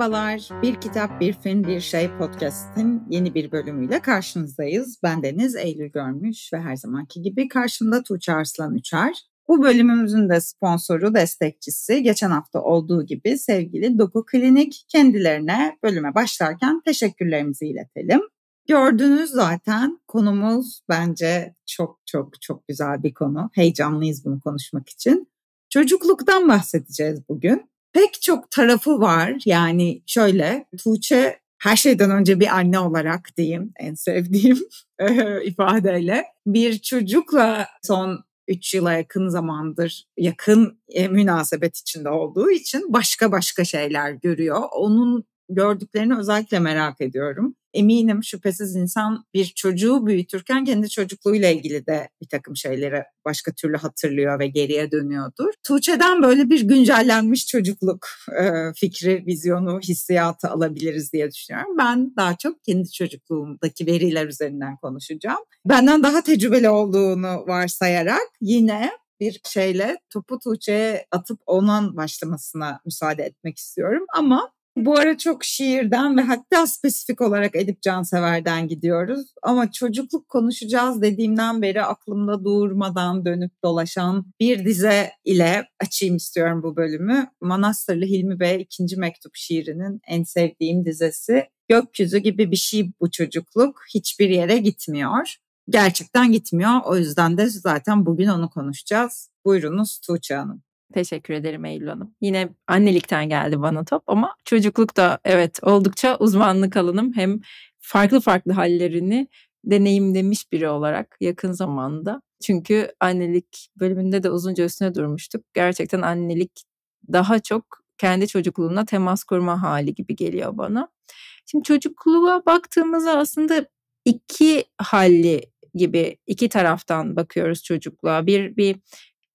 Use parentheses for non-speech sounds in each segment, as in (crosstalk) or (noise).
Merhabalar, Bir Kitap, Bir Film, Bir Şey podcast'in yeni bir bölümüyle karşınızdayız. Ben Deniz Eylül Görmüş ve her zamanki gibi karşımda Tuğçe Arslan Uçar. Bu bölümümüzün de sponsoru, destekçisi geçen hafta olduğu gibi sevgili Doku Klinik kendilerine bölüme başlarken teşekkürlerimizi iletelim. Gördünüz zaten konumuz bence çok çok çok güzel bir konu. Heyecanlıyız bunu konuşmak için. Çocukluktan bahsedeceğiz bugün pek çok tarafı var. Yani şöyle Tuğçe her şeyden önce bir anne olarak diyeyim en sevdiğim (laughs) ifadeyle bir çocukla son 3 yıla yakın zamandır yakın e, münasebet içinde olduğu için başka başka şeyler görüyor. Onun gördüklerini özellikle merak ediyorum eminim şüphesiz insan bir çocuğu büyütürken kendi çocukluğuyla ilgili de bir takım şeyleri başka türlü hatırlıyor ve geriye dönüyordur. Tuğçe'den böyle bir güncellenmiş çocukluk e, fikri, vizyonu, hissiyatı alabiliriz diye düşünüyorum. Ben daha çok kendi çocukluğumdaki veriler üzerinden konuşacağım. Benden daha tecrübeli olduğunu varsayarak yine bir şeyle topu Tuğçe'ye atıp onun başlamasına müsaade etmek istiyorum. Ama bu ara çok şiirden ve hatta spesifik olarak Edip Cansever'den gidiyoruz. Ama çocukluk konuşacağız dediğimden beri aklımda durmadan dönüp dolaşan bir dize ile açayım istiyorum bu bölümü. Manastırlı Hilmi Bey ikinci Mektup şiirinin en sevdiğim dizesi. Gökyüzü gibi bir şey bu çocukluk. Hiçbir yere gitmiyor. Gerçekten gitmiyor. O yüzden de zaten bugün onu konuşacağız. Buyurunuz Tuğçe Hanım. Teşekkür ederim Eylül Hanım. Yine annelikten geldi bana top ama çocukluk da evet oldukça uzmanlık alanım. Hem farklı farklı hallerini deneyimlemiş biri olarak yakın zamanda. Çünkü annelik bölümünde de uzunca üstüne durmuştuk. Gerçekten annelik daha çok kendi çocukluğuna temas kurma hali gibi geliyor bana. Şimdi çocukluğa baktığımızda aslında iki halli gibi iki taraftan bakıyoruz çocukluğa. Bir bir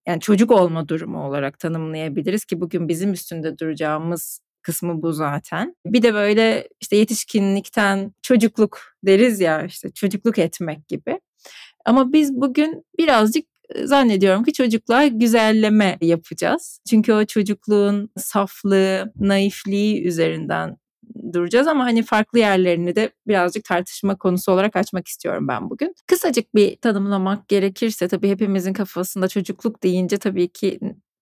yani çocuk olma durumu olarak tanımlayabiliriz ki bugün bizim üstünde duracağımız kısmı bu zaten. Bir de böyle işte yetişkinlikten çocukluk deriz ya işte çocukluk etmek gibi. Ama biz bugün birazcık zannediyorum ki çocukla güzelleme yapacağız. Çünkü o çocukluğun saflığı, naifliği üzerinden duracağız ama hani farklı yerlerini de birazcık tartışma konusu olarak açmak istiyorum ben bugün. Kısacık bir tanımlamak gerekirse tabii hepimizin kafasında çocukluk deyince tabii ki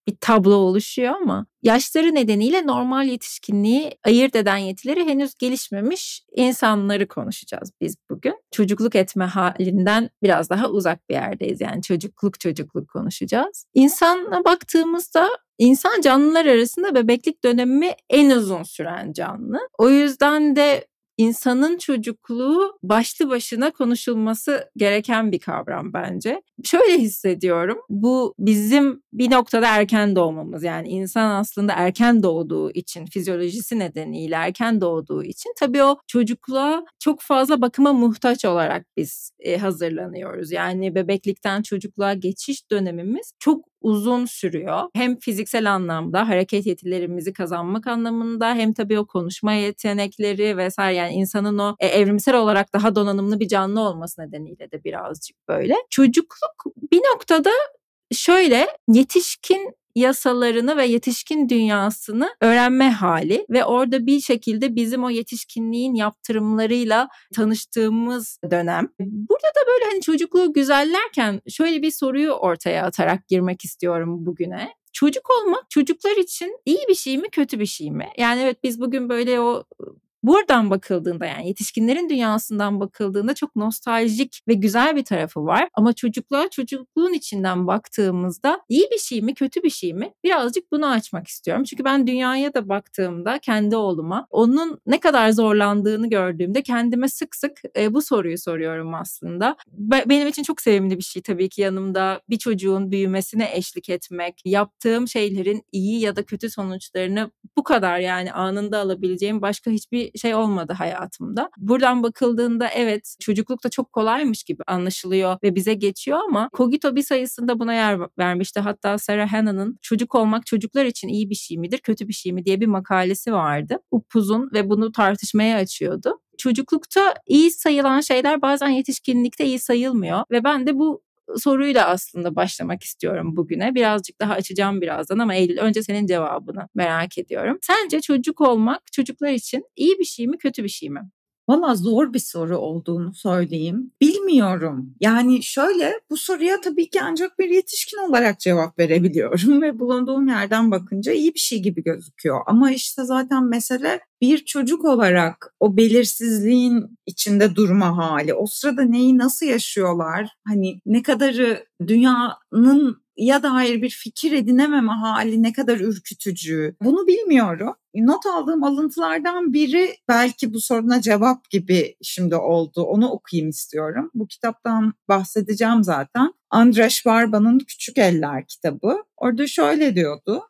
bir tablo oluşuyor ama yaşları nedeniyle normal yetişkinliği ayırt eden yetileri henüz gelişmemiş insanları konuşacağız biz bugün. Çocukluk etme halinden biraz daha uzak bir yerdeyiz. Yani çocukluk çocukluk konuşacağız. İnsana baktığımızda İnsan canlılar arasında bebeklik dönemi en uzun süren canlı. O yüzden de insanın çocukluğu başlı başına konuşulması gereken bir kavram bence. Şöyle hissediyorum. Bu bizim bir noktada erken doğmamız. Yani insan aslında erken doğduğu için, fizyolojisi nedeniyle erken doğduğu için tabii o çocukluğa çok fazla bakıma muhtaç olarak biz e, hazırlanıyoruz. Yani bebeklikten çocukluğa geçiş dönemimiz çok uzun sürüyor. Hem fiziksel anlamda hareket yetilerimizi kazanmak anlamında hem tabii o konuşma yetenekleri vesaire yani insanın o e, evrimsel olarak daha donanımlı bir canlı olması nedeniyle de birazcık böyle. Çocukluk bir noktada şöyle yetişkin yasalarını ve yetişkin dünyasını öğrenme hali ve orada bir şekilde bizim o yetişkinliğin yaptırımlarıyla tanıştığımız dönem. Burada da böyle hani çocukluğu güzellerken şöyle bir soruyu ortaya atarak girmek istiyorum bugüne. Çocuk olmak çocuklar için iyi bir şey mi kötü bir şey mi? Yani evet biz bugün böyle o Buradan bakıldığında yani yetişkinlerin dünyasından bakıldığında çok nostaljik ve güzel bir tarafı var. Ama çocukluğa çocukluğun içinden baktığımızda iyi bir şey mi kötü bir şey mi birazcık bunu açmak istiyorum. Çünkü ben dünyaya da baktığımda kendi oğluma onun ne kadar zorlandığını gördüğümde kendime sık sık e, bu soruyu soruyorum aslında. Be- benim için çok sevimli bir şey tabii ki yanımda bir çocuğun büyümesine eşlik etmek, yaptığım şeylerin iyi ya da kötü sonuçlarını bu kadar yani anında alabileceğim başka hiçbir şey olmadı hayatımda. Buradan bakıldığında evet çocuklukta çok kolaymış gibi anlaşılıyor ve bize geçiyor ama Kogito bir sayısında buna yer vermişti. Hatta Sarah Hannah'ın çocuk olmak çocuklar için iyi bir şey midir, kötü bir şey mi diye bir makalesi vardı. Upuzun ve bunu tartışmaya açıyordu çocuklukta iyi sayılan şeyler bazen yetişkinlikte iyi sayılmıyor ve ben de bu soruyla aslında başlamak istiyorum bugüne. Birazcık daha açacağım birazdan ama Eylül önce senin cevabını merak ediyorum. Sence çocuk olmak çocuklar için iyi bir şey mi kötü bir şey mi? Valla zor bir soru olduğunu söyleyeyim. Bilmiyorum. Yani şöyle bu soruya tabii ki ancak bir yetişkin olarak cevap verebiliyorum (laughs) ve bulunduğum yerden bakınca iyi bir şey gibi gözüküyor. Ama işte zaten mesele bir çocuk olarak o belirsizliğin içinde durma hali, o sırada neyi nasıl yaşıyorlar, hani ne kadarı dünyanın ya da hayır bir fikir edinememe hali ne kadar ürkütücü. Bunu bilmiyorum. Not aldığım alıntılardan biri belki bu soruna cevap gibi şimdi oldu. Onu okuyayım istiyorum. Bu kitaptan bahsedeceğim zaten. Andras Barba'nın Küçük Eller kitabı. Orada şöyle diyordu.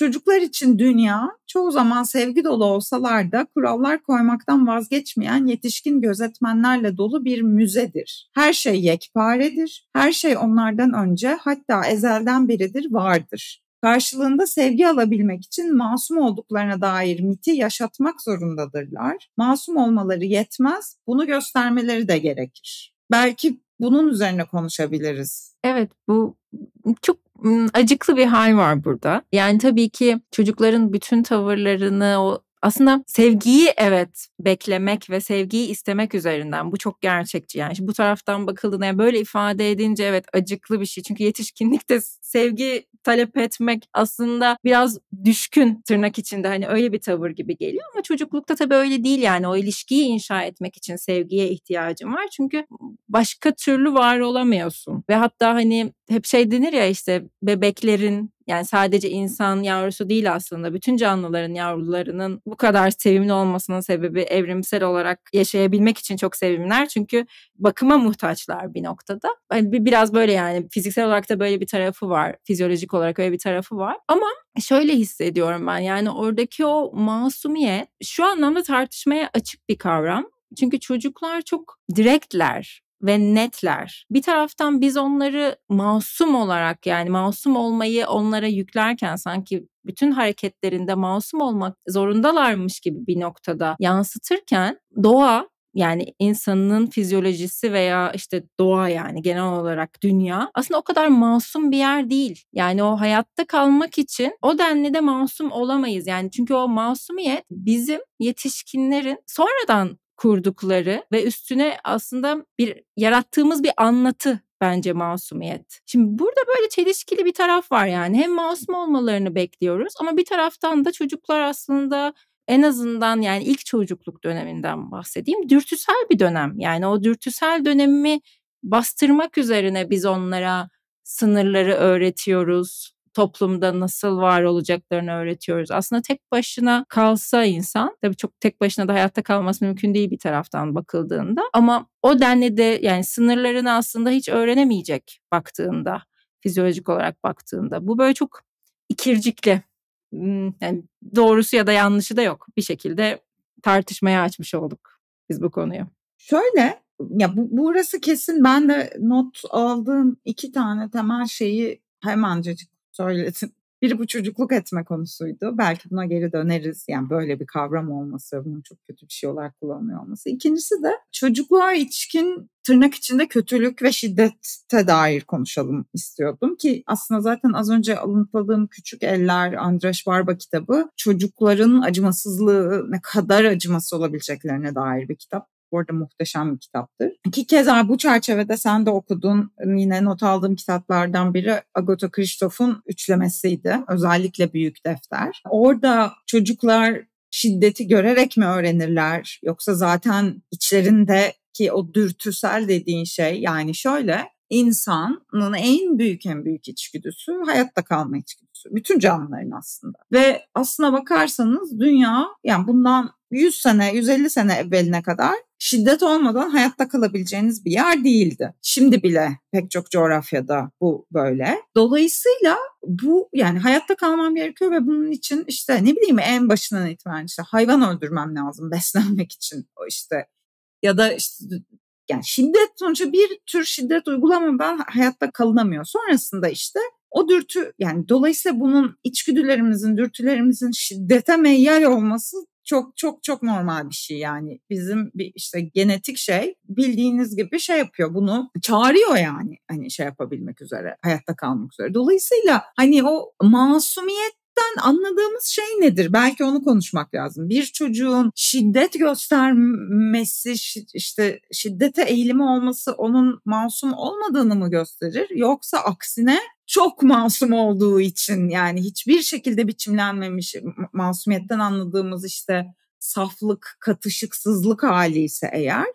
Çocuklar için dünya çoğu zaman sevgi dolu olsalar da kurallar koymaktan vazgeçmeyen yetişkin gözetmenlerle dolu bir müzedir. Her şey yekparedir, her şey onlardan önce hatta ezelden beridir vardır. Karşılığında sevgi alabilmek için masum olduklarına dair miti yaşatmak zorundadırlar. Masum olmaları yetmez, bunu göstermeleri de gerekir. Belki bunun üzerine konuşabiliriz. Evet bu çok acıklı bir hal var burada. Yani tabii ki çocukların bütün tavırlarını, o aslında sevgiyi evet beklemek ve sevgiyi istemek üzerinden bu çok gerçekçi yani bu taraftan bakıldığında yani böyle ifade edince evet acıklı bir şey çünkü yetişkinlikte sevgi talep etmek aslında biraz düşkün tırnak içinde hani öyle bir tavır gibi geliyor ama çocuklukta tabii öyle değil yani o ilişkiyi inşa etmek için sevgiye ihtiyacın var çünkü başka türlü var olamıyorsun ve hatta hani hep şey denir ya işte bebeklerin yani sadece insan yavrusu değil aslında. Bütün canlıların yavrularının bu kadar sevimli olmasının sebebi evrimsel olarak yaşayabilmek için çok sevimler. Çünkü bakıma muhtaçlar bir noktada. Hani biraz böyle yani fiziksel olarak da böyle bir tarafı var. Fizyolojik olarak öyle bir tarafı var. Ama şöyle hissediyorum ben. Yani oradaki o masumiyet şu anlamda tartışmaya açık bir kavram. Çünkü çocuklar çok direktler ve netler. Bir taraftan biz onları masum olarak yani masum olmayı onlara yüklerken sanki bütün hareketlerinde masum olmak zorundalarmış gibi bir noktada yansıtırken doğa yani insanın fizyolojisi veya işte doğa yani genel olarak dünya aslında o kadar masum bir yer değil. Yani o hayatta kalmak için o denli de masum olamayız. Yani çünkü o masumiyet bizim yetişkinlerin sonradan kurdukları ve üstüne aslında bir yarattığımız bir anlatı bence masumiyet. Şimdi burada böyle çelişkili bir taraf var yani. Hem masum olmalarını bekliyoruz ama bir taraftan da çocuklar aslında en azından yani ilk çocukluk döneminden bahsedeyim. Dürtüsel bir dönem. Yani o dürtüsel dönemi bastırmak üzerine biz onlara sınırları öğretiyoruz toplumda nasıl var olacaklarını öğretiyoruz. Aslında tek başına kalsa insan, tabii çok tek başına da hayatta kalması mümkün değil bir taraftan bakıldığında ama o denli de yani sınırlarını aslında hiç öğrenemeyecek baktığında, fizyolojik olarak baktığında. Bu böyle çok ikircikli. Yani doğrusu ya da yanlışı da yok. Bir şekilde tartışmaya açmış olduk biz bu konuyu. Şöyle ya bu, burası kesin ben de not aldığım iki tane temel şeyi hemencecik söyledin. (laughs) Biri bu çocukluk etme konusuydu. Belki buna geri döneriz. Yani böyle bir kavram olması, bunun çok kötü bir şey olarak kullanılıyor olması. İkincisi de çocukluğa ilişkin tırnak içinde kötülük ve şiddete dair konuşalım istiyordum ki aslında zaten az önce alıntıladığım Küçük Eller Andreas Barba kitabı çocukların acımasızlığı ne kadar acımasız olabileceklerine dair bir kitap. Bu arada muhteşem bir kitaptır. Ki keza bu çerçevede sen de okudun yine not aldığım kitaplardan biri Agatha Christoff'un üçlemesiydi. Özellikle büyük defter. Orada çocuklar şiddeti görerek mi öğrenirler yoksa zaten içlerinde ki o dürtüsel dediğin şey yani şöyle insanın en büyük en büyük içgüdüsü hayatta kalma içgüdüsü. Bütün canlıların aslında. Ve aslına bakarsanız dünya yani bundan 100 sene 150 sene evveline kadar şiddet olmadan hayatta kalabileceğiniz bir yer değildi. Şimdi bile pek çok coğrafyada bu böyle. Dolayısıyla bu yani hayatta kalmam gerekiyor ve bunun için işte ne bileyim en başından itibaren işte hayvan öldürmem lazım beslenmek için o işte ya da işte yani şiddet sonuçta bir tür şiddet uygulamadan hayatta kalınamıyor. Sonrasında işte o dürtü yani dolayısıyla bunun içgüdülerimizin, dürtülerimizin şiddete meyyal olması çok çok çok normal bir şey yani bizim bir işte genetik şey bildiğiniz gibi şey yapıyor bunu çağırıyor yani hani şey yapabilmek üzere hayatta kalmak üzere dolayısıyla hani o masumiyet şiddetten anladığımız şey nedir? Belki onu konuşmak lazım. Bir çocuğun şiddet göstermesi, işte şiddete eğilimi olması onun masum olmadığını mı gösterir? Yoksa aksine çok masum olduğu için yani hiçbir şekilde biçimlenmemiş masumiyetten anladığımız işte saflık, katışıksızlık hali ise eğer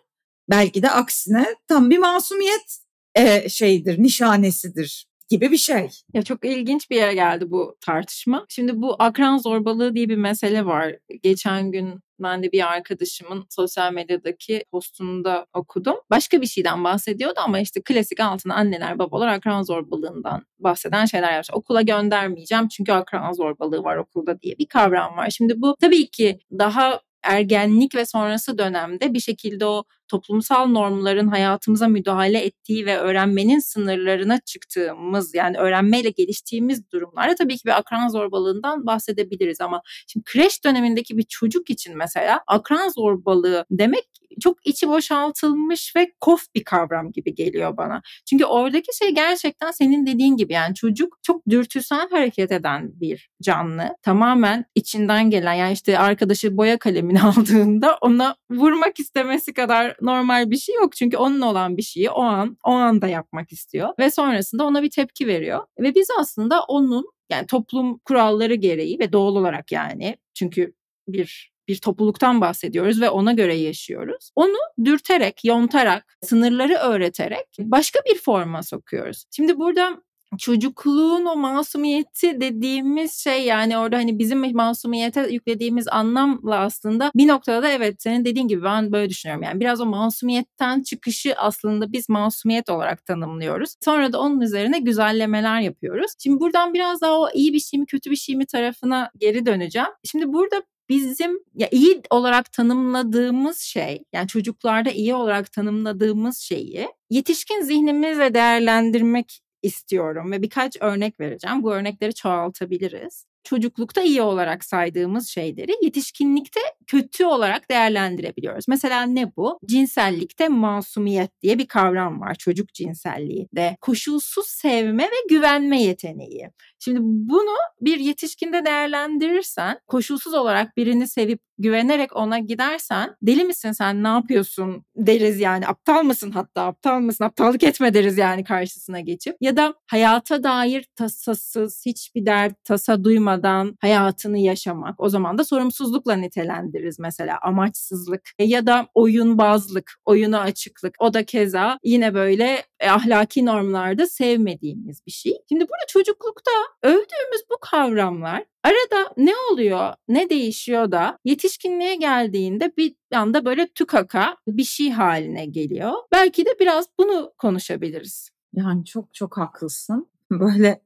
belki de aksine tam bir masumiyet e, şeydir, nişanesidir gibi bir şey. Ya çok ilginç bir yere geldi bu tartışma. Şimdi bu akran zorbalığı diye bir mesele var. Geçen gün ben de bir arkadaşımın sosyal medyadaki postunda okudum. Başka bir şeyden bahsediyordu ama işte klasik altına anneler babalar akran zorbalığından bahseden şeyler yapmış. Okula göndermeyeceğim çünkü akran zorbalığı var okulda diye bir kavram var. Şimdi bu tabii ki daha ergenlik ve sonrası dönemde bir şekilde o toplumsal normların hayatımıza müdahale ettiği ve öğrenmenin sınırlarına çıktığımız yani öğrenmeyle geliştiğimiz durumlarda tabii ki bir akran zorbalığından bahsedebiliriz ama şimdi kreş dönemindeki bir çocuk için mesela akran zorbalığı demek çok içi boşaltılmış ve kof bir kavram gibi geliyor bana. Çünkü oradaki şey gerçekten senin dediğin gibi yani çocuk çok dürtüsel hareket eden bir canlı. Tamamen içinden gelen yani işte arkadaşı boya kalemini (laughs) aldığında ona vurmak istemesi kadar normal bir şey yok. Çünkü onun olan bir şeyi o an o anda yapmak istiyor ve sonrasında ona bir tepki veriyor. Ve biz aslında onun yani toplum kuralları gereği ve doğal olarak yani çünkü bir bir topluluktan bahsediyoruz ve ona göre yaşıyoruz. Onu dürterek, yontarak, sınırları öğreterek başka bir forma sokuyoruz. Şimdi burada çocukluğun o masumiyeti dediğimiz şey yani orada hani bizim masumiyete yüklediğimiz anlamla aslında bir noktada da evet senin dediğin gibi ben böyle düşünüyorum. Yani biraz o masumiyetten çıkışı aslında biz masumiyet olarak tanımlıyoruz. Sonra da onun üzerine güzellemeler yapıyoruz. Şimdi buradan biraz daha o iyi bir şey mi kötü bir şey mi tarafına geri döneceğim. Şimdi burada bizim ya iyi olarak tanımladığımız şey yani çocuklarda iyi olarak tanımladığımız şeyi yetişkin zihnimizle değerlendirmek istiyorum ve birkaç örnek vereceğim. Bu örnekleri çoğaltabiliriz. Çocuklukta iyi olarak saydığımız şeyleri yetişkinlikte kötü olarak değerlendirebiliyoruz. Mesela ne bu? Cinsellikte masumiyet diye bir kavram var çocuk cinselliğinde. Koşulsuz sevme ve güvenme yeteneği. Şimdi bunu bir yetişkinde değerlendirirsen, koşulsuz olarak birini sevip güvenerek ona gidersen deli misin sen ne yapıyorsun deriz yani aptal mısın hatta aptal mısın aptallık etme deriz yani karşısına geçip ya da hayata dair tasasız hiçbir dert tasa duymadan hayatını yaşamak o zaman da sorumsuzlukla nitelendiririz mesela amaçsızlık e, ya da oyunbazlık oyuna açıklık o da keza yine böyle e, ahlaki normlarda sevmediğimiz bir şey. Şimdi burada çocuklukta övdüğümüz bu kavramlar arada ne oluyor, ne değişiyor da yetişkinliğe geldiğinde bir anda böyle tükaka bir şey haline geliyor. Belki de biraz bunu konuşabiliriz. Yani çok çok haklısın. (laughs) Böyle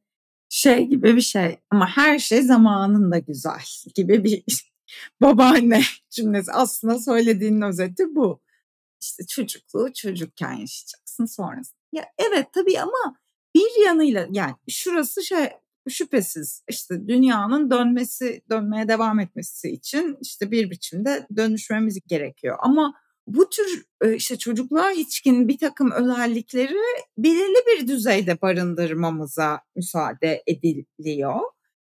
şey gibi bir şey ama her şey zamanında güzel gibi bir (laughs) babaanne cümlesi aslında söylediğinin özeti bu. İşte çocukluğu çocukken yaşayacaksın sonrasında ya evet tabii ama bir yanıyla yani şurası şey şüphesiz işte dünyanın dönmesi, dönmeye devam etmesi için işte bir biçimde dönüşmemiz gerekiyor. Ama bu tür e, işte çocukluğa içkin bir takım özellikleri belirli bir düzeyde barındırmamıza müsaade ediliyor.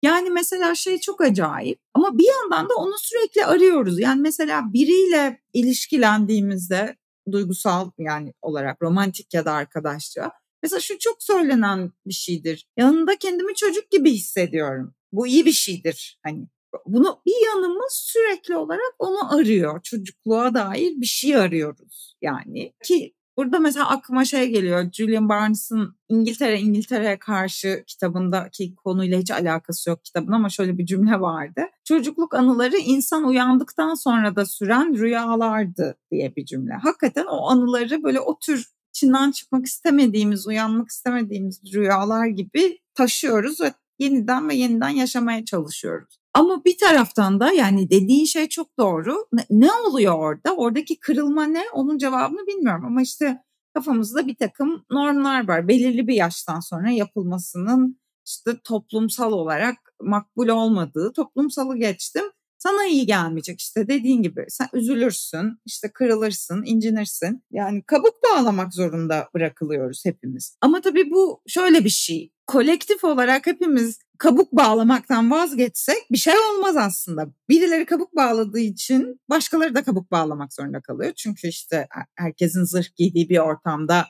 Yani mesela şey çok acayip ama bir yandan da onu sürekli arıyoruz. Yani mesela biriyle ilişkilendiğimizde duygusal yani olarak romantik ya da arkadaşça. Mesela şu çok söylenen bir şeydir. Yanında kendimi çocuk gibi hissediyorum. Bu iyi bir şeydir. Hani bunu bir yanımız sürekli olarak onu arıyor. Çocukluğa dair bir şey arıyoruz yani ki Burada mesela aklıma şey geliyor. Julian Barnes'ın İngiltere İngiltere'ye karşı kitabındaki konuyla hiç alakası yok kitabın ama şöyle bir cümle vardı. Çocukluk anıları insan uyandıktan sonra da süren rüyalardı diye bir cümle. Hakikaten o anıları böyle o tür içinden çıkmak istemediğimiz, uyanmak istemediğimiz rüyalar gibi taşıyoruz ve yeniden ve yeniden yaşamaya çalışıyoruz. Ama bir taraftan da yani dediğin şey çok doğru. Ne, oluyor orada? Oradaki kırılma ne? Onun cevabını bilmiyorum ama işte kafamızda bir takım normlar var. Belirli bir yaştan sonra yapılmasının işte toplumsal olarak makbul olmadığı, toplumsalı geçtim sana iyi gelmeyecek işte dediğin gibi sen üzülürsün işte kırılırsın incinirsin yani kabuk bağlamak zorunda bırakılıyoruz hepimiz ama tabii bu şöyle bir şey kolektif olarak hepimiz kabuk bağlamaktan vazgeçsek bir şey olmaz aslında. Birileri kabuk bağladığı için başkaları da kabuk bağlamak zorunda kalıyor. Çünkü işte herkesin zırh giydiği bir ortamda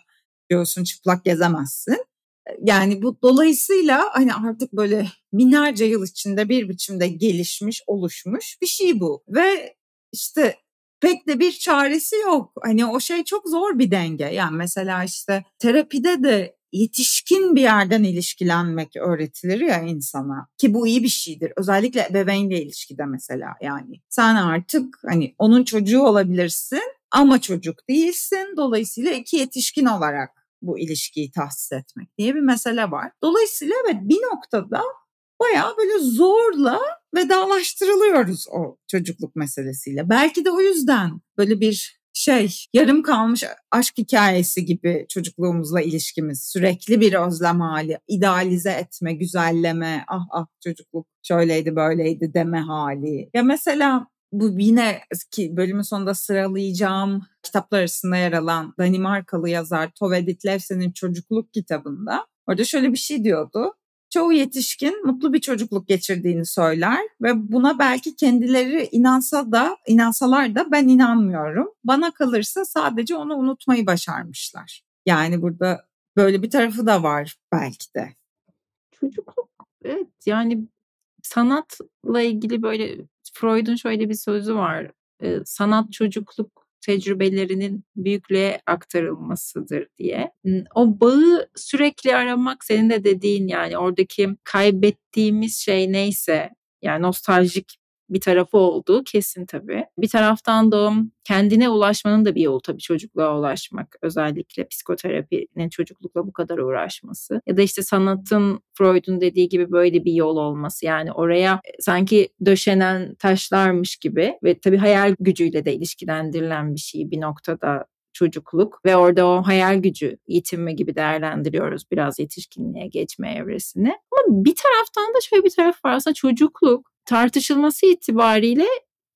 diyorsun çıplak gezemezsin. Yani bu dolayısıyla hani artık böyle binlerce yıl içinde bir biçimde gelişmiş, oluşmuş bir şey bu. Ve işte pek de bir çaresi yok. Hani o şey çok zor bir denge. Yani mesela işte terapide de yetişkin bir yerden ilişkilenmek öğretilir ya insana ki bu iyi bir şeydir. Özellikle ebeveynle ilişkide mesela yani sen artık hani onun çocuğu olabilirsin ama çocuk değilsin. Dolayısıyla iki yetişkin olarak bu ilişkiyi tahsis etmek diye bir mesele var. Dolayısıyla evet bir noktada baya böyle zorla vedalaştırılıyoruz o çocukluk meselesiyle. Belki de o yüzden böyle bir şey yarım kalmış aşk hikayesi gibi çocukluğumuzla ilişkimiz sürekli bir özlem hali, idealize etme, güzelleme, ah ah çocukluk şöyleydi böyleydi deme hali. Ya mesela bu yine ki bölümün sonunda sıralayacağım kitaplar arasında yer alan Danimarkalı yazar Tove Ditlevsen'in çocukluk kitabında orada şöyle bir şey diyordu. Çoğu yetişkin mutlu bir çocukluk geçirdiğini söyler ve buna belki kendileri inansa da inansalar da ben inanmıyorum. Bana kalırsa sadece onu unutmayı başarmışlar. Yani burada böyle bir tarafı da var belki de. Çocukluk evet yani sanatla ilgili böyle Freud'un şöyle bir sözü var. sanat çocukluk tecrübelerinin büyüklüğe aktarılmasıdır diye. O bağı sürekli aramak senin de dediğin yani oradaki kaybettiğimiz şey neyse yani nostaljik bir tarafı olduğu kesin tabii. Bir taraftan da kendine ulaşmanın da bir yolu tabii çocukluğa ulaşmak. Özellikle psikoterapinin çocuklukla bu kadar uğraşması. Ya da işte sanatın Freud'un dediği gibi böyle bir yol olması. Yani oraya e, sanki döşenen taşlarmış gibi ve tabii hayal gücüyle de ilişkilendirilen bir şey bir noktada çocukluk ve orada o hayal gücü yitimi gibi değerlendiriyoruz biraz yetişkinliğe geçme evresini. Ama bir taraftan da şöyle bir taraf var aslında çocukluk tartışılması itibariyle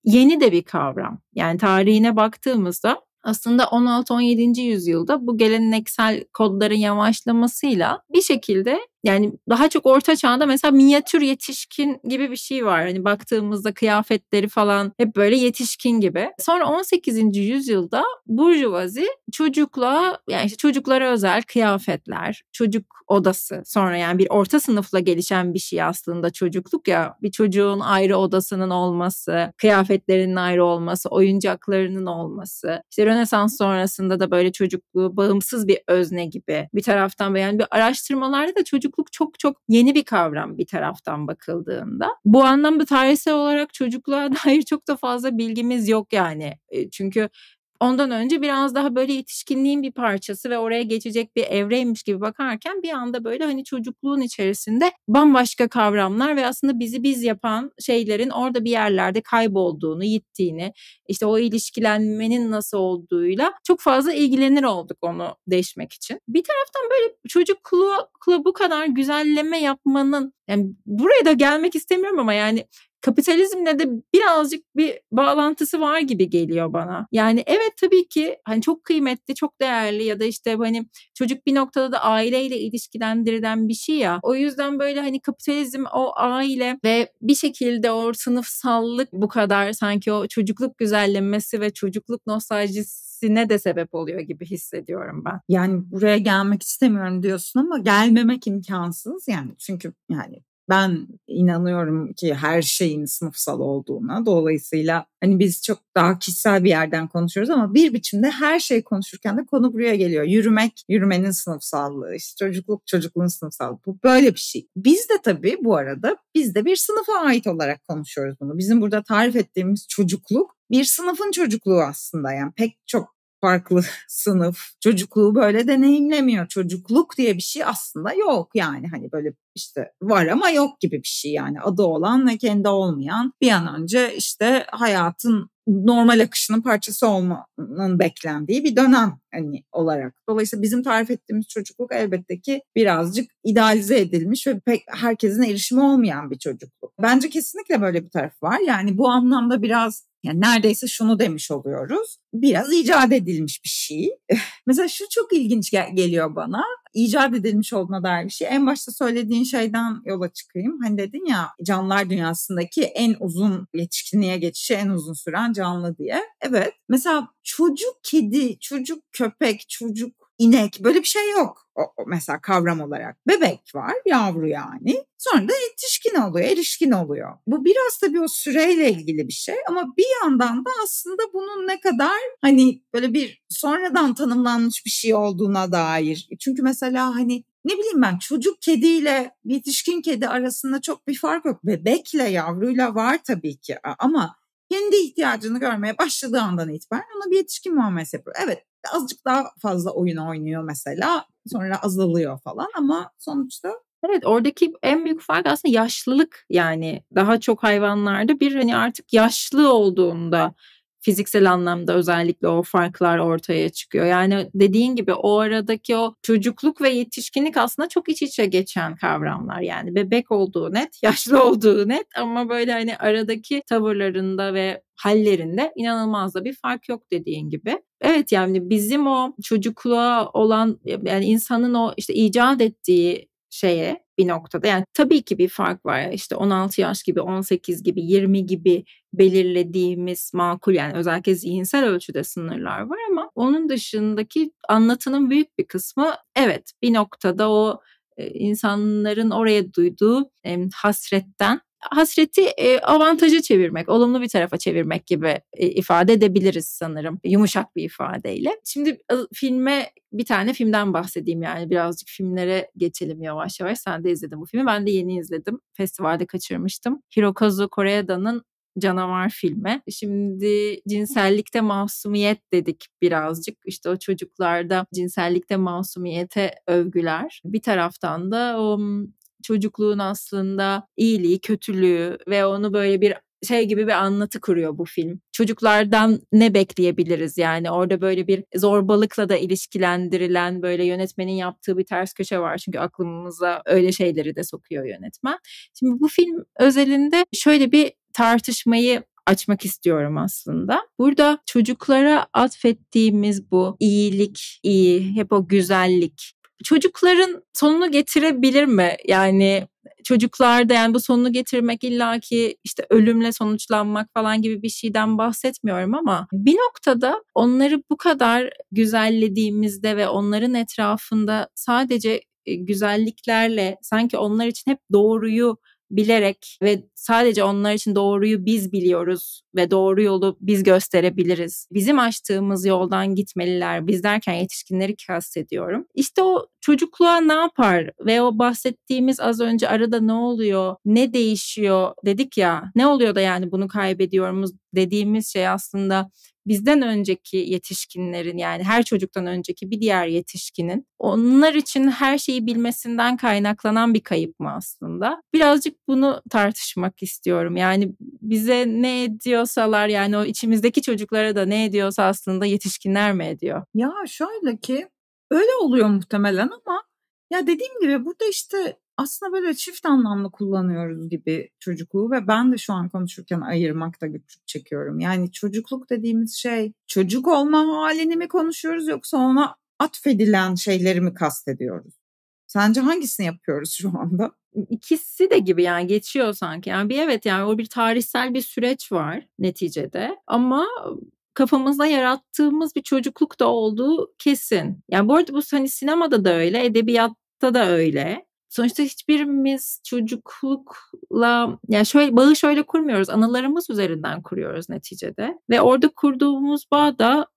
yeni de bir kavram. Yani tarihine baktığımızda aslında 16-17. yüzyılda bu geleneksel kodların yavaşlamasıyla bir şekilde yani daha çok orta çağda mesela minyatür yetişkin gibi bir şey var. Hani baktığımızda kıyafetleri falan hep böyle yetişkin gibi. Sonra 18. yüzyılda burjuvazi çocukla yani işte çocuklara özel kıyafetler, çocuk odası. Sonra yani bir orta sınıfla gelişen bir şey aslında çocukluk ya. Bir çocuğun ayrı odasının olması, kıyafetlerinin ayrı olması, oyuncaklarının olması. İşte Rönesans sonrasında da böyle çocukluğu bağımsız bir özne gibi. Bir taraftan yani bir araştırmalarda da çocuk çocukluk çok çok yeni bir kavram bir taraftan bakıldığında. Bu anlamda tarihsel olarak çocukluğa (laughs) dair çok da fazla bilgimiz yok yani. E, çünkü Ondan önce biraz daha böyle yetişkinliğin bir parçası ve oraya geçecek bir evreymiş gibi bakarken bir anda böyle hani çocukluğun içerisinde bambaşka kavramlar ve aslında bizi biz yapan şeylerin orada bir yerlerde kaybolduğunu, gittiğini, işte o ilişkilenmenin nasıl olduğuyla çok fazla ilgilenir olduk onu değişmek için. Bir taraftan böyle çocukluğu bu kadar güzelleme yapmanın yani buraya da gelmek istemiyorum ama yani kapitalizmle de birazcık bir bağlantısı var gibi geliyor bana. Yani evet tabii ki hani çok kıymetli, çok değerli ya da işte hani çocuk bir noktada da aileyle ilişkilendirilen bir şey ya. O yüzden böyle hani kapitalizm o aile ve bir şekilde o sınıfsallık bu kadar sanki o çocukluk güzellenmesi ve çocukluk nostaljisi ne de sebep oluyor gibi hissediyorum ben. Yani buraya gelmek istemiyorum diyorsun ama gelmemek imkansız yani çünkü yani ben inanıyorum ki her şeyin sınıfsal olduğuna. Dolayısıyla hani biz çok daha kişisel bir yerden konuşuyoruz ama bir biçimde her şey konuşurken de konu buraya geliyor. Yürümek, yürümenin sınıfsallığı, işte çocukluk, çocukluğun sınıfsallığı. Bu böyle bir şey. Biz de tabii bu arada biz de bir sınıfa ait olarak konuşuyoruz bunu. Bizim burada tarif ettiğimiz çocukluk bir sınıfın çocukluğu aslında yani pek çok farklı sınıf. Çocukluğu böyle deneyimlemiyor. Çocukluk diye bir şey aslında yok yani hani böyle işte var ama yok gibi bir şey yani adı olan ve kendi olmayan bir an önce işte hayatın normal akışının parçası olmanın beklendiği bir dönem hani olarak. Dolayısıyla bizim tarif ettiğimiz çocukluk elbette ki birazcık idealize edilmiş ve pek herkesin erişimi olmayan bir çocukluk. Bence kesinlikle böyle bir taraf var. Yani bu anlamda biraz yani neredeyse şunu demiş oluyoruz. Biraz icat edilmiş bir şey. (laughs) Mesela şu çok ilginç gel- geliyor bana. İcat edilmiş olduğuna dair bir şey. En başta söylediğin şeyden yola çıkayım. Hani dedin ya canlılar dünyasındaki en uzun yetişkinliğe geçişi en uzun süren canlı diye. Evet. Mesela çocuk kedi, çocuk köpek, çocuk inek böyle bir şey yok o, mesela kavram olarak. Bebek var, yavru yani. Sonra da yetişkin oluyor, erişkin oluyor. Bu biraz tabii o süreyle ilgili bir şey ama bir yandan da aslında bunun ne kadar hani böyle bir sonradan tanımlanmış bir şey olduğuna dair. Çünkü mesela hani ne bileyim ben çocuk kediyle yetişkin kedi arasında çok bir fark yok. Bebekle yavruyla var tabii ki ama kendi ihtiyacını görmeye başladığı andan itibaren ona bir yetişkin muamelesi yapıyor. Evet azıcık daha fazla oyun oynuyor mesela sonra azalıyor falan ama sonuçta Evet oradaki en büyük fark aslında yaşlılık yani daha çok hayvanlarda bir hani artık yaşlı olduğunda fiziksel anlamda özellikle o farklar ortaya çıkıyor. Yani dediğin gibi o aradaki o çocukluk ve yetişkinlik aslında çok iç içe geçen kavramlar. Yani bebek olduğu net, (laughs) yaşlı olduğu net ama böyle hani aradaki tavırlarında ve hallerinde inanılmaz da bir fark yok dediğin gibi. Evet yani bizim o çocukluğa olan yani insanın o işte icat ettiği şeye bir noktada. Yani tabii ki bir fark var. İşte 16 yaş gibi, 18 gibi, 20 gibi belirlediğimiz makul yani özellikle zihinsel ölçüde sınırlar var ama onun dışındaki anlatının büyük bir kısmı evet bir noktada o e, insanların oraya duyduğu hasretten hasreti e, avantaja çevirmek, olumlu bir tarafa çevirmek gibi e, ifade edebiliriz sanırım yumuşak bir ifadeyle. Şimdi e, filme bir tane filmden bahsedeyim yani birazcık filmlere geçelim yavaş yavaş. Sen de izledin bu filmi. Ben de yeni izledim. Festivalde kaçırmıştım. Hirokazu Koreeda'nın canavar filmi. Şimdi cinsellikte masumiyet dedik birazcık. İşte o çocuklarda cinsellikte masumiyete övgüler. Bir taraftan da o um, çocukluğun aslında iyiliği, kötülüğü ve onu böyle bir şey gibi bir anlatı kuruyor bu film. Çocuklardan ne bekleyebiliriz yani orada böyle bir zorbalıkla da ilişkilendirilen böyle yönetmenin yaptığı bir ters köşe var çünkü aklımıza öyle şeyleri de sokuyor yönetmen. Şimdi bu film özelinde şöyle bir tartışmayı açmak istiyorum aslında. Burada çocuklara atfettiğimiz bu iyilik, iyi, hep o güzellik çocukların sonunu getirebilir mi? Yani çocuklarda yani bu sonunu getirmek illaki işte ölümle sonuçlanmak falan gibi bir şeyden bahsetmiyorum ama bir noktada onları bu kadar güzellediğimizde ve onların etrafında sadece e, güzelliklerle sanki onlar için hep doğruyu bilerek ve sadece onlar için doğruyu biz biliyoruz ve doğru yolu biz gösterebiliriz. Bizim açtığımız yoldan gitmeliler. Biz derken yetişkinleri kastediyorum. İşte o çocukluğa ne yapar ve o bahsettiğimiz az önce arada ne oluyor, ne değişiyor dedik ya. Ne oluyor da yani bunu kaybediyoruz dediğimiz şey aslında bizden önceki yetişkinlerin yani her çocuktan önceki bir diğer yetişkinin onlar için her şeyi bilmesinden kaynaklanan bir kayıp mı aslında? Birazcık bunu tartışmak istiyorum. Yani bize ne ediyorsalar yani o içimizdeki çocuklara da ne ediyorsa aslında yetişkinler mi ediyor? Ya şöyle ki öyle oluyor muhtemelen ama ya dediğim gibi burada işte aslında böyle çift anlamlı kullanıyoruz gibi çocukluğu ve ben de şu an konuşurken ayırmakta güçlük çekiyorum. Yani çocukluk dediğimiz şey çocuk olma halini mi konuşuyoruz yoksa ona atfedilen şeyleri mi kastediyoruz? Sence hangisini yapıyoruz şu anda? İkisi de gibi yani geçiyor sanki. Yani bir evet yani o bir tarihsel bir süreç var neticede ama kafamızda yarattığımız bir çocukluk da olduğu kesin. Yani bu arada bu hani sinemada da öyle, edebiyatta da öyle sonuçta hiçbirimiz çocuklukla yani şöyle bağı şöyle kurmuyoruz. Anılarımız üzerinden kuruyoruz neticede. Ve orada kurduğumuz bağ da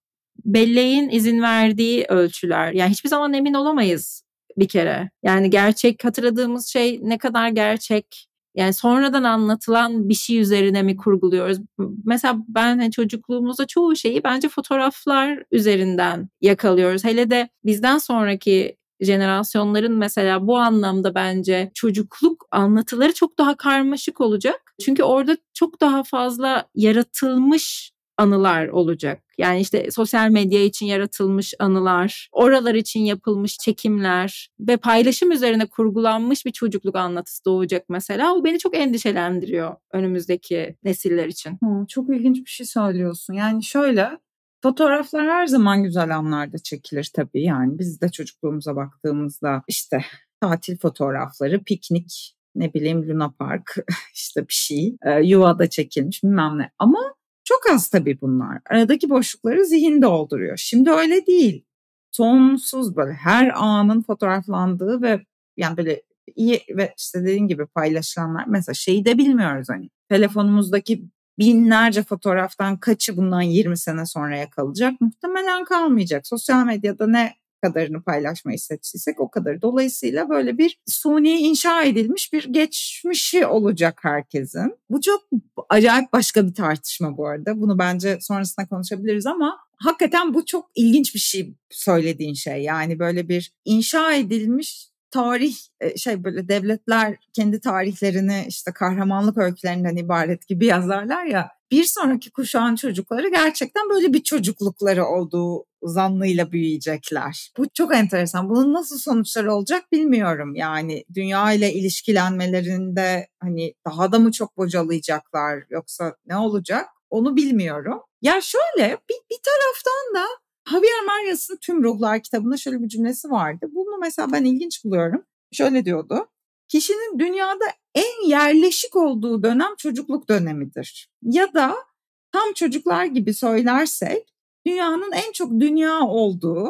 belleğin izin verdiği ölçüler. Yani hiçbir zaman emin olamayız bir kere. Yani gerçek hatırladığımız şey ne kadar gerçek yani sonradan anlatılan bir şey üzerine mi kurguluyoruz? Mesela ben hani, çocukluğumuzda çoğu şeyi bence fotoğraflar üzerinden yakalıyoruz. Hele de bizden sonraki jenerasyonların mesela bu anlamda bence çocukluk anlatıları çok daha karmaşık olacak. Çünkü orada çok daha fazla yaratılmış anılar olacak. Yani işte sosyal medya için yaratılmış anılar, oralar için yapılmış çekimler ve paylaşım üzerine kurgulanmış bir çocukluk anlatısı doğacak mesela. O beni çok endişelendiriyor önümüzdeki nesiller için. Hı, çok ilginç bir şey söylüyorsun. Yani şöyle Fotoğraflar her zaman güzel anlarda çekilir tabii. Yani biz de çocukluğumuza baktığımızda işte tatil fotoğrafları, piknik, ne bileyim Luna Park (laughs) işte bir şey, e, yuvada çekilmiş bilmem ne. Ama çok az tabii bunlar. Aradaki boşlukları zihin dolduruyor. Şimdi öyle değil. Sonsuz böyle her anın fotoğraflandığı ve yani böyle iyi ve işte dediğin gibi paylaşılanlar mesela şeyi de bilmiyoruz hani telefonumuzdaki binlerce fotoğraftan kaçı bundan 20 sene sonraya kalacak? Muhtemelen kalmayacak. Sosyal medyada ne kadarını paylaşmayı seçtiysek o kadar. Dolayısıyla böyle bir suni inşa edilmiş bir geçmişi olacak herkesin. Bu çok acayip başka bir tartışma bu arada. Bunu bence sonrasında konuşabiliriz ama hakikaten bu çok ilginç bir şey söylediğin şey. Yani böyle bir inşa edilmiş tarih e, şey böyle devletler kendi tarihlerini işte kahramanlık öykülerinden ibaret gibi yazarlar ya bir sonraki kuşağın çocukları gerçekten böyle bir çocuklukları olduğu zannıyla büyüyecekler. Bu çok enteresan. Bunun nasıl sonuçları olacak bilmiyorum. Yani dünya ile ilişkilenmelerinde hani daha da mı çok bocalayacaklar yoksa ne olacak? Onu bilmiyorum. Ya şöyle bir, bir taraftan da Javier Marias'ın Tüm Ruhlar kitabında şöyle bir cümlesi vardı. Bunu mesela ben ilginç buluyorum. Şöyle diyordu. Kişinin dünyada en yerleşik olduğu dönem çocukluk dönemidir. Ya da tam çocuklar gibi söylersek dünyanın en çok dünya olduğu,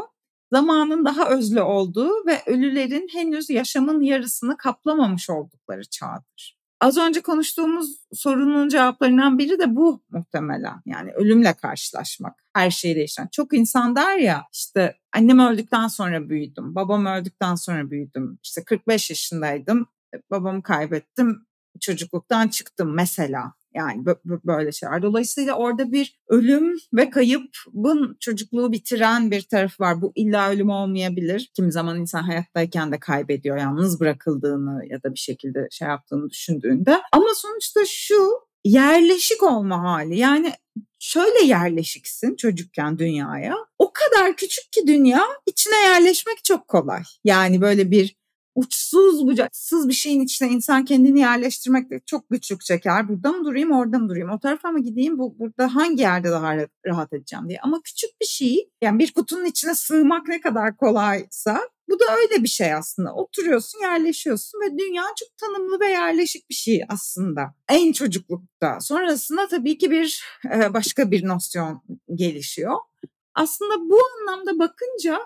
zamanın daha özlü olduğu ve ölülerin henüz yaşamın yarısını kaplamamış oldukları çağdır. Az önce konuştuğumuz sorunun cevaplarından biri de bu muhtemelen. Yani ölümle karşılaşmak, her şey değişen. Çok insan der ya işte annem öldükten sonra büyüdüm, babam öldükten sonra büyüdüm. İşte 45 yaşındaydım, babamı kaybettim, çocukluktan çıktım mesela yani böyle şeyler. Dolayısıyla orada bir ölüm ve kayıpın çocukluğu bitiren bir taraf var. Bu illa ölüm olmayabilir. Kimi zaman insan hayattayken de kaybediyor. Yalnız bırakıldığını ya da bir şekilde şey yaptığını düşündüğünde. Ama sonuçta şu yerleşik olma hali. Yani şöyle yerleşiksin çocukken dünyaya. O kadar küçük ki dünya içine yerleşmek çok kolay. Yani böyle bir uçsuz bucaksız bir şeyin içine insan kendini yerleştirmekte çok güçlük çeker. Burada mı durayım, orada mı durayım? O tarafa mı gideyim? Bu burada hangi yerde daha rahat edeceğim diye. Ama küçük bir şeyi yani bir kutunun içine sığmak ne kadar kolaysa bu da öyle bir şey aslında. Oturuyorsun, yerleşiyorsun ve dünya çok tanımlı ve yerleşik bir şey aslında. En çocuklukta. Sonrasında tabii ki bir e, başka bir nosyon gelişiyor. Aslında bu anlamda bakınca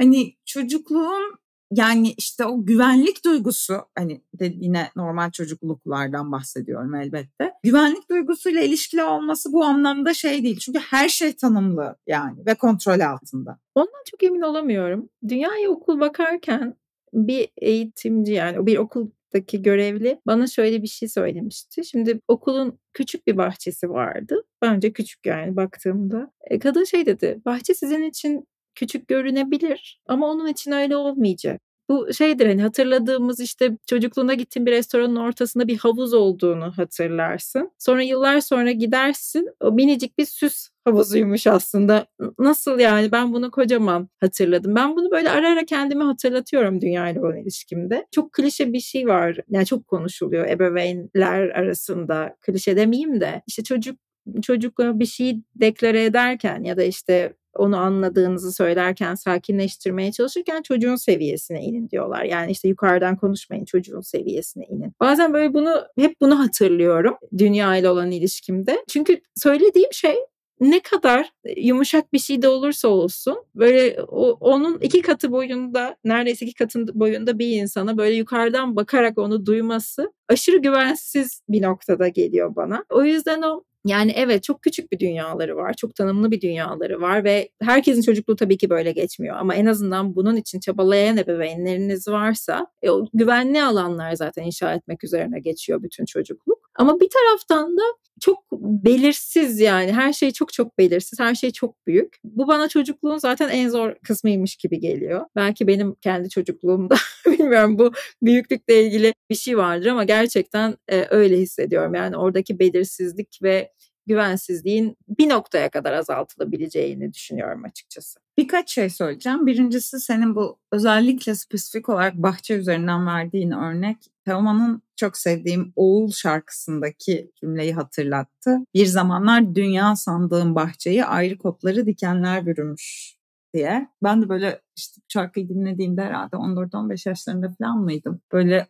hani çocukluğun yani işte o güvenlik duygusu hani de yine normal çocukluklardan bahsediyorum elbette. Güvenlik duygusuyla ilişkili olması bu anlamda şey değil. Çünkü her şey tanımlı yani ve kontrol altında. Ondan çok emin olamıyorum. Dünyaya okul bakarken bir eğitimci yani bir okuldaki görevli bana şöyle bir şey söylemişti. Şimdi okulun küçük bir bahçesi vardı. Bence küçük yani baktığımda. E, kadın şey dedi. Bahçe sizin için küçük görünebilir ama onun için öyle olmayacak. Bu şeydir hani hatırladığımız işte çocukluğuna gittiğin bir restoranın ortasında bir havuz olduğunu hatırlarsın. Sonra yıllar sonra gidersin o minicik bir süs havuzuymuş aslında. Nasıl yani ben bunu kocaman hatırladım. Ben bunu böyle ara ara kendimi hatırlatıyorum dünyayla olan ilişkimde. Çok klişe bir şey var. Yani çok konuşuluyor ebeveynler arasında. Klişe demeyeyim de işte çocuk çocuk bir şey deklare ederken ya da işte onu anladığınızı söylerken sakinleştirmeye çalışırken çocuğun seviyesine inin diyorlar. Yani işte yukarıdan konuşmayın çocuğun seviyesine inin. Bazen böyle bunu hep bunu hatırlıyorum dünya ile olan ilişkimde. Çünkü söylediğim şey ne kadar yumuşak bir şey de olursa olsun böyle o, onun iki katı boyunda neredeyse iki katın boyunda bir insana böyle yukarıdan bakarak onu duyması aşırı güvensiz bir noktada geliyor bana. O yüzden o yani evet çok küçük bir dünyaları var, çok tanımlı bir dünyaları var ve herkesin çocukluğu tabii ki böyle geçmiyor ama en azından bunun için çabalayan ebeveynleriniz varsa e, o güvenli alanlar zaten inşa etmek üzerine geçiyor bütün çocukluk. Ama bir taraftan da çok belirsiz yani her şey çok çok belirsiz her şey çok büyük. Bu bana çocukluğun zaten en zor kısmıymış gibi geliyor. Belki benim kendi çocukluğumda (laughs) bilmiyorum bu büyüklükle ilgili bir şey vardır ama gerçekten e, öyle hissediyorum. Yani oradaki belirsizlik ve güvensizliğin bir noktaya kadar azaltılabileceğini düşünüyorum açıkçası. Birkaç şey söyleyeceğim. Birincisi senin bu özellikle spesifik olarak bahçe üzerinden verdiğin örnek Teoman'ın çok sevdiğim Oğul şarkısındaki cümleyi hatırlattı. Bir zamanlar dünya sandığım bahçeyi ayrı kopları dikenler bürümüş diye. Ben de böyle işte şarkıyı dinlediğimde herhalde 14-15 yaşlarında falan mıydım? Böyle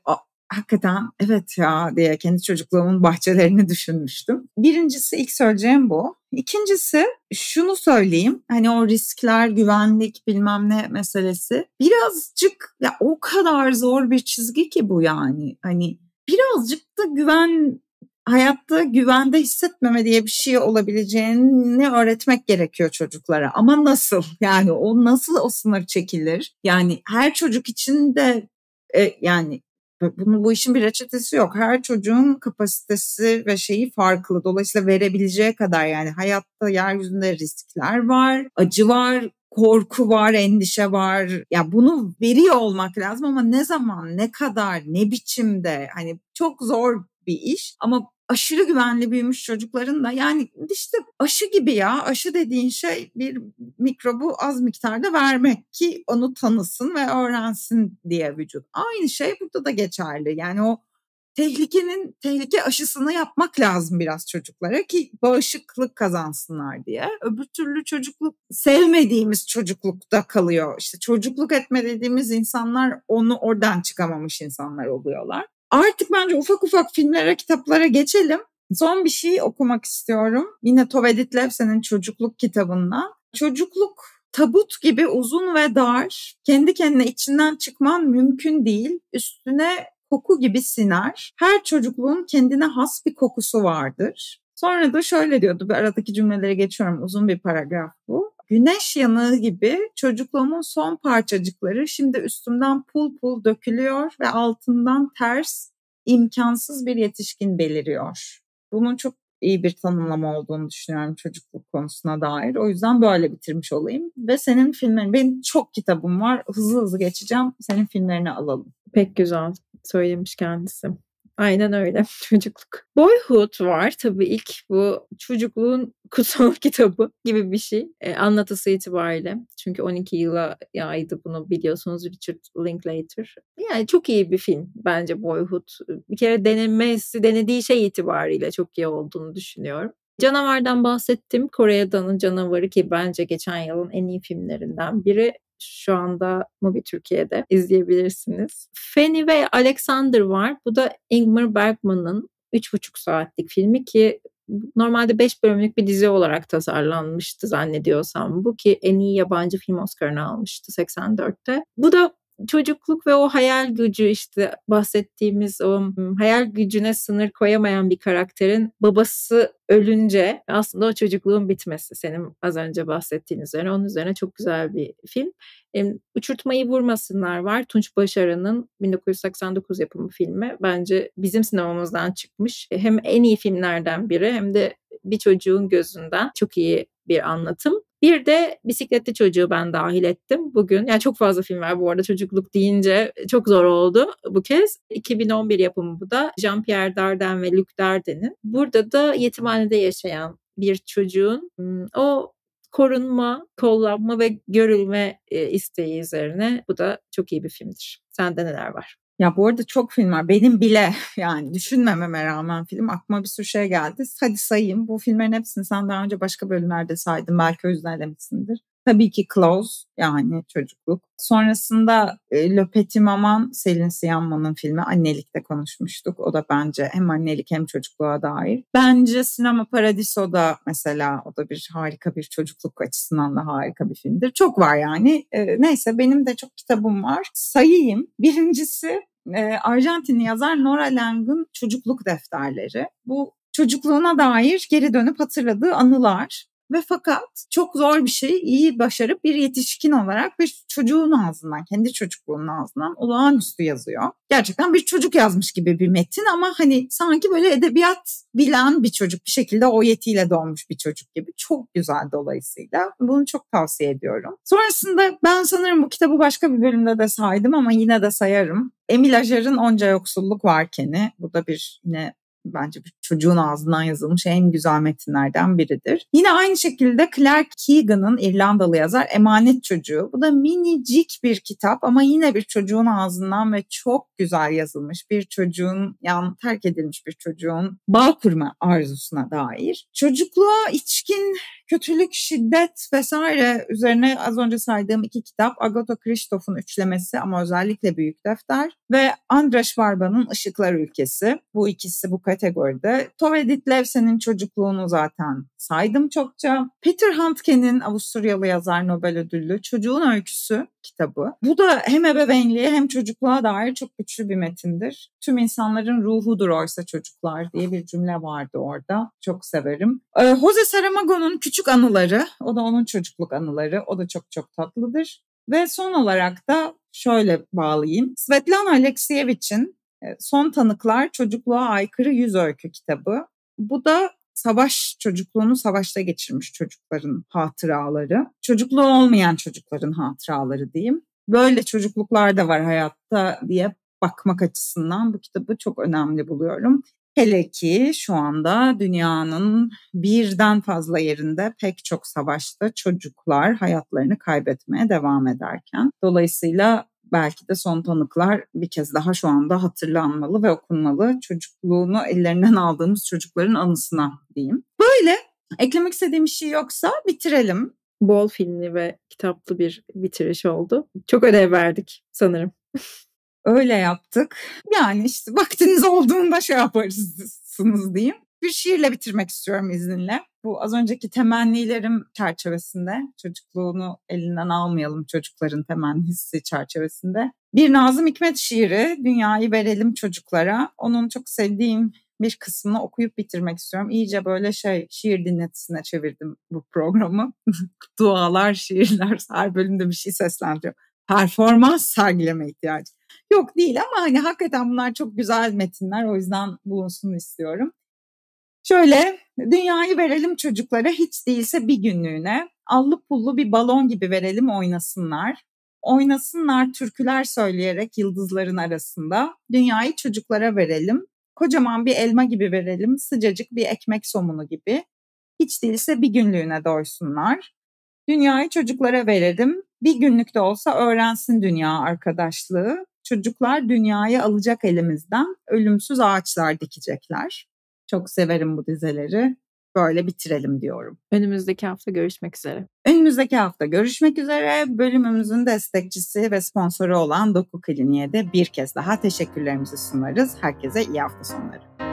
hakikaten evet ya diye kendi çocukluğumun bahçelerini (laughs) düşünmüştüm. Birincisi ilk söyleyeceğim bu. İkincisi şunu söyleyeyim. Hani o riskler, güvenlik bilmem ne meselesi birazcık ya o kadar zor bir çizgi ki bu yani. Hani birazcık da güven hayatta güvende hissetmeme diye bir şey olabileceğini öğretmek gerekiyor çocuklara. Ama nasıl? (laughs) Yani o nasıl o sınır çekilir? Yani her çocuk için de e, yani bunu, bu işin bir reçetesi yok. Her çocuğun kapasitesi ve şeyi farklı. Dolayısıyla verebileceği kadar yani hayatta yeryüzünde riskler var, acı var, korku var, endişe var. Ya bunu veriyor olmak lazım ama ne zaman, ne kadar, ne biçimde hani çok zor bir iş ama aşırı güvenli büyümüş çocukların da yani işte aşı gibi ya aşı dediğin şey bir mikrobu az miktarda vermek ki onu tanısın ve öğrensin diye vücut. Aynı şey burada da geçerli yani o tehlikenin tehlike aşısını yapmak lazım biraz çocuklara ki bağışıklık kazansınlar diye. Öbür türlü çocukluk sevmediğimiz çocuklukta kalıyor. İşte çocukluk etme dediğimiz insanlar onu oradan çıkamamış insanlar oluyorlar. Artık bence ufak ufak filmlere, kitaplara geçelim. Son bir şey okumak istiyorum. Yine Tovedit Levsen'in çocukluk kitabında. Çocukluk tabut gibi uzun ve dar. Kendi kendine içinden çıkman mümkün değil. Üstüne koku gibi siner. Her çocukluğun kendine has bir kokusu vardır. Sonra da şöyle diyordu, bir aradaki cümlelere geçiyorum, uzun bir paragraf bu. Güneş yanığı gibi çocukluğumun son parçacıkları şimdi üstümden pul pul dökülüyor ve altından ters imkansız bir yetişkin beliriyor. Bunun çok iyi bir tanımlama olduğunu düşünüyorum çocukluk konusuna dair. O yüzden böyle bitirmiş olayım. Ve senin filmlerin, benim çok kitabım var. Hızlı hızlı geçeceğim. Senin filmlerini alalım. Pek güzel söylemiş kendisi. Aynen öyle. (laughs) Çocukluk. Boyhood var tabii ilk bu çocukluğun (laughs) kutsal kitabı gibi bir şey. E, anlatısı itibariyle. Çünkü 12 yıla yaydı bunu biliyorsunuz Richard Linklater. Yani çok iyi bir film bence Boyhood. Bir kere denemesi, denediği şey itibariyle çok iyi olduğunu düşünüyorum. Canavardan bahsettim. Kore Adanın Canavarı ki bence geçen yılın en iyi filmlerinden biri şu anda Mubi Türkiye'de izleyebilirsiniz. Fanny ve Alexander var. Bu da Ingmar Bergman'ın 3,5 saatlik filmi ki normalde 5 bölümlük bir dizi olarak tasarlanmıştı zannediyorsam bu ki en iyi yabancı film Oscar'ını almıştı 84'te. Bu da çocukluk ve o hayal gücü işte bahsettiğimiz o hayal gücüne sınır koyamayan bir karakterin babası ölünce aslında o çocukluğun bitmesi senin az önce bahsettiğin üzerine onun üzerine çok güzel bir film. Uçurtmayı Vurmasınlar var. Tunç Başaran'ın 1989 yapımı filmi. Bence bizim sinemamızdan çıkmış. E, hem en iyi filmlerden biri hem de bir çocuğun gözünden çok iyi bir anlatım. Bir de bisikletli çocuğu ben dahil ettim bugün. Yani çok fazla film var bu arada çocukluk deyince çok zor oldu bu kez. 2011 yapımı bu da Jean-Pierre Darden ve Luc Darden'in. Burada da yetimhanede yaşayan bir çocuğun o korunma, kollanma ve görülme isteği üzerine. Bu da çok iyi bir filmdir. Sende neler var? Ya bu arada çok film var. Benim bile (laughs) yani düşünmememe rağmen film aklıma bir sürü şey geldi. Hadi sayayım. Bu filmlerin hepsini sen daha önce başka bölümlerde saydın. Belki o yüzden Tabii ki Close yani çocukluk. Sonrasında e, Le Petit Maman Selin Siyanma'nın filmi Annelik'te konuşmuştuk. O da bence hem annelik hem çocukluğa dair. Bence Sinema Paradiso da mesela o da bir harika bir çocukluk açısından da harika bir filmdir. Çok var yani. E, neyse benim de çok kitabım var. Sayayım. Birincisi e, Arjantinli yazar Nora Lang'ın Çocukluk Defterleri. Bu çocukluğuna dair geri dönüp hatırladığı anılar. Ve fakat çok zor bir şey iyi başarıp bir yetişkin olarak bir çocuğun ağzından, kendi çocukluğunun ağzından olağanüstü yazıyor. Gerçekten bir çocuk yazmış gibi bir metin ama hani sanki böyle edebiyat bilen bir çocuk bir şekilde o yetiyle doğmuş bir çocuk gibi. Çok güzel dolayısıyla. Bunu çok tavsiye ediyorum. Sonrasında ben sanırım bu kitabı başka bir bölümde de saydım ama yine de sayarım. Emil Ajar'ın Onca Yoksulluk Varken'i. Bu da bir yine bence bir çocuğun ağzından yazılmış en güzel metinlerden biridir. Yine aynı şekilde Claire Keegan'ın İrlandalı yazar Emanet Çocuğu. Bu da minicik bir kitap ama yine bir çocuğun ağzından ve çok güzel yazılmış bir çocuğun yani terk edilmiş bir çocuğun bağ kurma arzusuna dair. Çocukluğa içkin Kötülük, şiddet vesaire üzerine az önce saydığım iki kitap Agatha Christoff'un üçlemesi ama özellikle Büyük Defter ve Andras Barba'nın Işıklar Ülkesi. Bu ikisi bu kategoride. Tove Ditlevsen'in çocukluğunu zaten saydım çokça. Peter Handke'nin Avusturyalı yazar Nobel ödüllü Çocuğun Öyküsü kitabı. Bu da hem ebeveynliğe hem çocukluğa dair çok güçlü bir metindir. Tüm insanların ruhudur oysa çocuklar diye bir cümle vardı orada. Çok severim. Ee, Jose Saramago'nun Küçük küçük anıları, o da onun çocukluk anıları, o da çok çok tatlıdır. Ve son olarak da şöyle bağlayayım. Svetlana Alekseyevich'in e, Son Tanıklar Çocukluğa Aykırı Yüz Öykü kitabı. Bu da savaş çocukluğunu savaşta geçirmiş çocukların hatıraları. Çocukluğu olmayan çocukların hatıraları diyeyim. Böyle çocukluklar da var hayatta diye bakmak açısından bu kitabı çok önemli buluyorum. Hele ki şu anda dünyanın birden fazla yerinde pek çok savaşta çocuklar hayatlarını kaybetmeye devam ederken. Dolayısıyla belki de son tanıklar bir kez daha şu anda hatırlanmalı ve okunmalı. Çocukluğunu ellerinden aldığımız çocukların anısına diyeyim. Böyle eklemek istediğim bir şey yoksa bitirelim. Bol filmli ve kitaplı bir bitiriş oldu. Çok ödev verdik sanırım. (laughs) Öyle yaptık. Yani işte vaktiniz olduğunda şey yaparsınız diyeyim. Bir şiirle bitirmek istiyorum izinle. Bu az önceki temennilerim çerçevesinde, çocukluğunu elinden almayalım çocukların temennisi çerçevesinde. Bir Nazım Hikmet şiiri, Dünyayı Verelim Çocuklara. Onun çok sevdiğim bir kısmını okuyup bitirmek istiyorum. İyice böyle şey şiir dinletisine çevirdim bu programı. (laughs) Dualar, şiirler her bölümde bir şey seslendiriyor. Performans sergileme ihtiyacı. Yok değil ama hani hakikaten bunlar çok güzel metinler. O yüzden bulunsun istiyorum. Şöyle dünyayı verelim çocuklara hiç değilse bir günlüğüne. Allı pullu bir balon gibi verelim oynasınlar. Oynasınlar türküler söyleyerek yıldızların arasında. Dünyayı çocuklara verelim. Kocaman bir elma gibi verelim, sıcacık bir ekmek somunu gibi. Hiç değilse bir günlüğüne doysunlar. Dünyayı çocuklara verelim. Bir günlük de olsa öğrensin dünya arkadaşlığı çocuklar dünyaya alacak elimizden ölümsüz ağaçlar dikecekler. Çok severim bu dizeleri. Böyle bitirelim diyorum. Önümüzdeki hafta görüşmek üzere. Önümüzdeki hafta görüşmek üzere. Bölümümüzün destekçisi ve sponsoru olan Doku Kliniğe de bir kez daha teşekkürlerimizi sunarız. Herkese iyi hafta sonları.